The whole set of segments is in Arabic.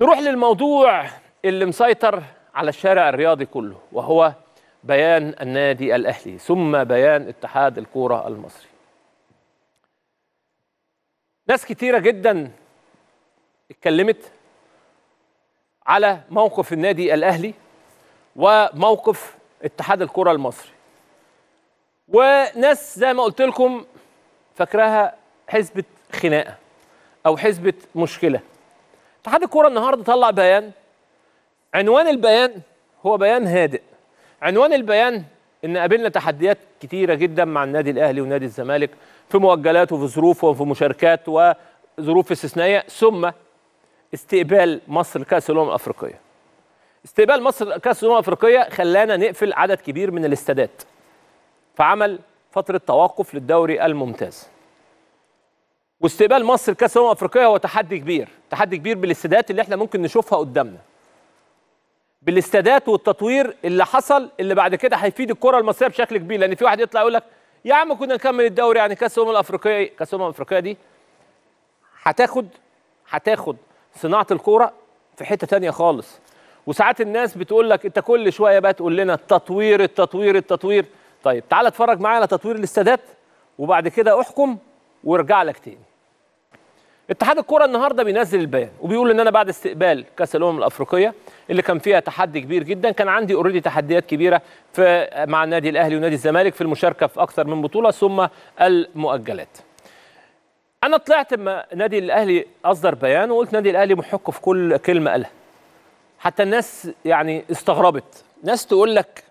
نروح للموضوع اللي مسيطر على الشارع الرياضي كله وهو بيان النادي الأهلي ثم بيان اتحاد الكورة المصري ناس كثيره جدا اتكلمت على موقف النادي الأهلي وموقف اتحاد الكرة المصري وناس زي ما قلت لكم فاكراها حزبة خناقة أو حزبة مشكلة اتحاد الكوره النهارده طلع بيان عنوان البيان هو بيان هادئ عنوان البيان ان قابلنا تحديات كتيره جدا مع النادي الاهلي ونادي الزمالك في مؤجلات وفي ظروف وفي مشاركات وظروف استثنائيه ثم استقبال مصر كاس الامم الافريقيه استقبال مصر كاس الامم الافريقيه خلانا نقفل عدد كبير من الاستادات فعمل فتره توقف للدوري الممتاز واستقبال مصر كاس الامم الافريقيه هو تحدي كبير تحدي كبير بالاستادات اللي احنا ممكن نشوفها قدامنا بالاستادات والتطوير اللي حصل اللي بعد كده هيفيد الكره المصريه بشكل كبير لان في واحد يطلع يقول لك يا عم كنا نكمل الدوري يعني كاس الامم الافريقيه كاس الامم الافريقيه دي هتاخد هتاخد صناعه الكوره في حته ثانيه خالص وساعات الناس بتقول لك انت كل شويه بقى تقول لنا التطوير التطوير التطوير طيب تعالى اتفرج معايا على تطوير الاستادات وبعد كده احكم وارجع لك تاني اتحاد الكوره النهارده بينزل البيان وبيقول ان انا بعد استقبال كاس الامم الافريقيه اللي كان فيها تحدي كبير جدا كان عندي اوريدي تحديات كبيره في مع النادي الاهلي ونادي الزمالك في المشاركه في اكثر من بطوله ثم المؤجلات انا طلعت ما نادي الاهلي اصدر بيان وقلت نادي الاهلي محق في كل كلمه قالها حتى الناس يعني استغربت ناس تقول لك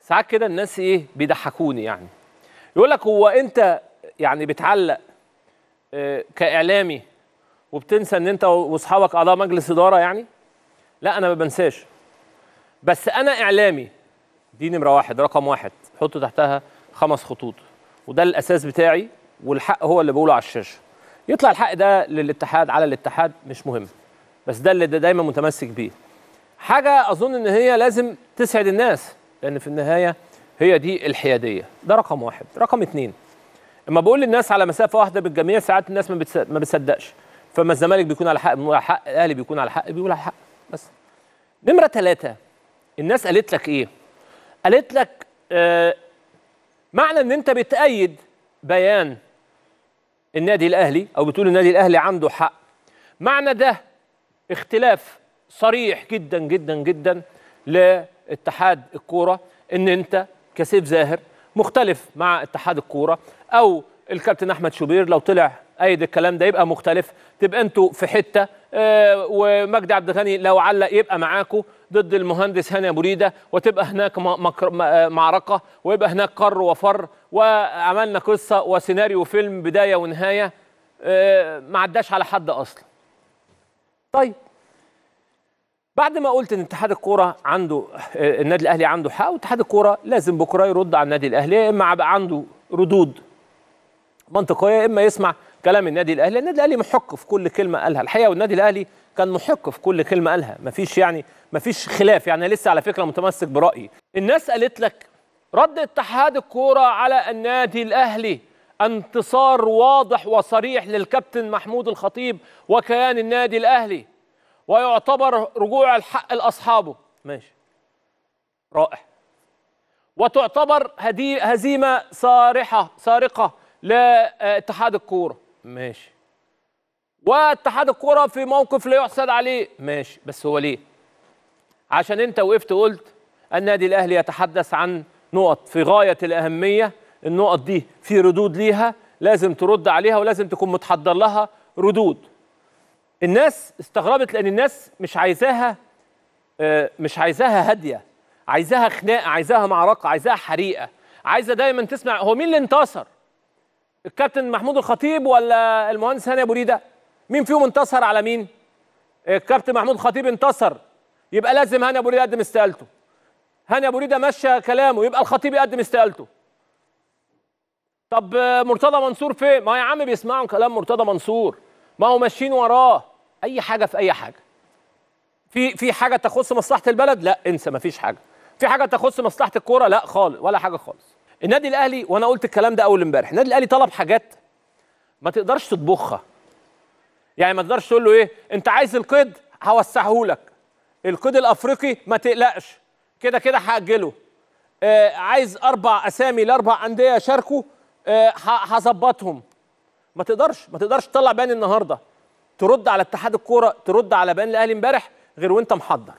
ساعات كده الناس ايه بيضحكوني يعني يقول لك هو انت يعني بتعلق آه، كاعلامي وبتنسى ان انت واصحابك اعضاء مجلس اداره يعني لا انا ما بنساش بس انا اعلامي دي نمره واحد رقم واحد حط تحتها خمس خطوط وده الاساس بتاعي والحق هو اللي بقوله على الشاشه يطلع الحق ده للاتحاد على الاتحاد مش مهم بس ده اللي ده دايما متمسك بيه حاجه اظن ان هي لازم تسعد الناس لان في النهايه هي دي الحياديه ده رقم واحد رقم اتنين اما بقول للناس على مسافه واحده بالجميع ساعات الناس ما ما بتصدقش فما الزمالك بيكون على حق بنقول على حق الاهلي بيكون على حق بيقول على حق بس نمره ثلاثه الناس قالت لك ايه قالت لك آه معنى ان انت بتأيد بيان النادي الاهلي او بتقول النادي الاهلي عنده حق معنى ده اختلاف صريح جدا جدا جدا لاتحاد الكوره ان انت كسيف زاهر مختلف مع اتحاد الكوره او الكابتن احمد شوبير لو طلع ايد الكلام ده يبقى مختلف تبقى انتوا في حته اه ومجدي عبد الغني لو علق يبقى معاكوا ضد المهندس هاني ابو ريده وتبقى هناك آه، معركه ويبقى هناك قر وفر وعملنا قصه وسيناريو فيلم بدايه ونهايه اه ما عداش على حد اصلا طيب بعد ما قلت ان اتحاد الكوره عنده النادي الاهلي عنده حق واتحاد الكوره لازم بكره يرد على النادي الاهلي يا اما بقى عنده ردود منطقيه يا اما يسمع كلام النادي الاهلي النادي الاهلي محق في كل كلمه قالها الحقيقه والنادي الاهلي كان محق في كل كلمه قالها مفيش يعني مفيش خلاف يعني لسه على فكره متمسك برايي الناس قالت لك رد اتحاد الكوره على النادي الاهلي انتصار واضح وصريح للكابتن محمود الخطيب وكيان النادي الاهلي ويعتبر رجوع الحق لاصحابه ماشي رائع وتعتبر هدي هزيمه صارحه سارقه لاتحاد الكوره ماشي واتحاد الكوره في موقف لا يحسد عليه ماشي بس هو ليه عشان انت وقفت قلت النادي الاهلي يتحدث عن نقط في غايه الاهميه النقط دي في ردود ليها لازم ترد عليها ولازم تكون متحضر لها ردود الناس استغربت لان الناس مش عايزاها آه، مش عايزاها هاديه عايزاها خناقه عايزاها معركه عايزاها حريقه عايزه دايما تسمع هو مين اللي انتصر الكابتن محمود الخطيب ولا المهندس هاني ابو ريده مين فيهم انتصر على مين الكابتن محمود الخطيب انتصر يبقى لازم هاني ابو ريده يقدم استقالته هاني ابو ريده ماشيه كلامه يبقى الخطيب يقدم استقالته طب مرتضى منصور فين ما يا عم بيسمعوا كلام مرتضى منصور ما هو ماشيين وراه اي حاجه في اي حاجه في في حاجه تخص مصلحه البلد لا انسى مفيش حاجه في حاجه تخص مصلحه الكوره لا خالص ولا حاجه خالص النادي الاهلي وانا قلت الكلام ده اول امبارح النادي الاهلي طلب حاجات ما تقدرش تطبخها يعني ما تقدرش تقول له ايه انت عايز القيد هوسعه لك القيد الافريقي ما تقلقش كده كده هاجله آه عايز اربع اسامي لاربع انديه شاركوا آه هظبطهم ما تقدرش ما تقدرش تطلع بيان النهارده ترد على اتحاد الكوره ترد على بيان الاهلي امبارح غير وانت محضر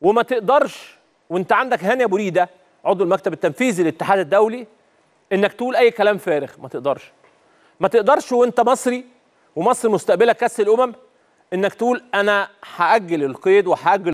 وما تقدرش وانت عندك هاني ابو ريده عضو المكتب التنفيذي للاتحاد الدولي انك تقول اي كلام فارغ ما تقدرش ما تقدرش وانت مصري ومصر مستقبله كاس الامم انك تقول انا هاجل القيد وهاجل